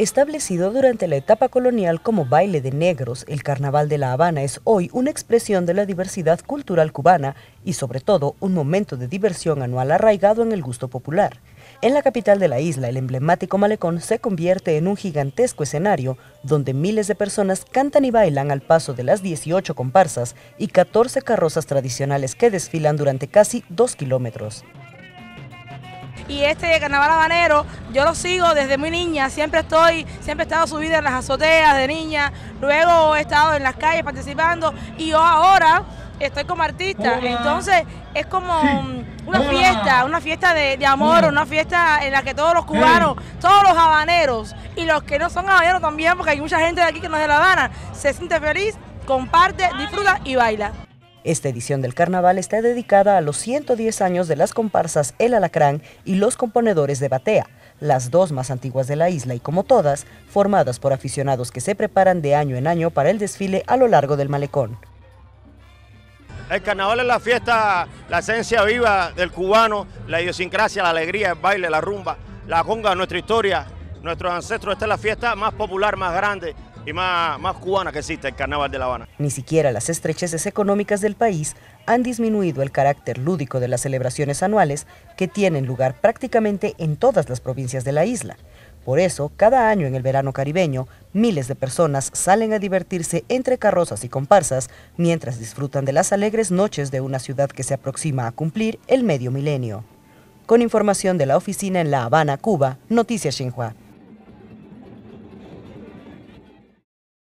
Establecido durante la etapa colonial como baile de negros, el Carnaval de La Habana es hoy una expresión de la diversidad cultural cubana y sobre todo un momento de diversión anual arraigado en el gusto popular. En la capital de la isla, el emblemático malecón se convierte en un gigantesco escenario donde miles de personas cantan y bailan al paso de las 18 comparsas y 14 carrozas tradicionales que desfilan durante casi dos kilómetros y este carnaval habanero, yo lo sigo desde muy niña, siempre estoy, siempre he estado subida en las azoteas de niña, luego he estado en las calles participando y yo ahora estoy como artista, entonces es como una fiesta, una fiesta de, amor, una fiesta en la que todos los cubanos, todos los habaneros y los que no son habaneros también, porque hay mucha gente de aquí que no es de La Habana, se siente feliz, comparte, disfruta y baila. Esta edición del carnaval está dedicada a los 110 años de las comparsas El Alacrán y los componedores de Batea, las dos más antiguas de la isla y como todas, formadas por aficionados que se preparan de año en año para el desfile a lo largo del malecón. El carnaval es la fiesta, la esencia viva del cubano, la idiosincrasia, la alegría, el baile, la rumba, la junga, nuestra historia, nuestros ancestros. Esta es la fiesta más popular, más grande, y más, cubana que existe el carnaval de La Habana. Ni siquiera las estrecheces económicas del país han disminuido el carácter lúdico de las celebraciones anuales que tienen lugar prácticamente en todas las provincias de la isla. Por eso, cada año en el verano caribeño, miles de personas salen a divertirse entre carrozas y comparsas mientras disfrutan de las alegres noches de una ciudad que se aproxima a cumplir el medio milenio. Con información de la oficina en La Habana, Cuba, Noticias Xinhua.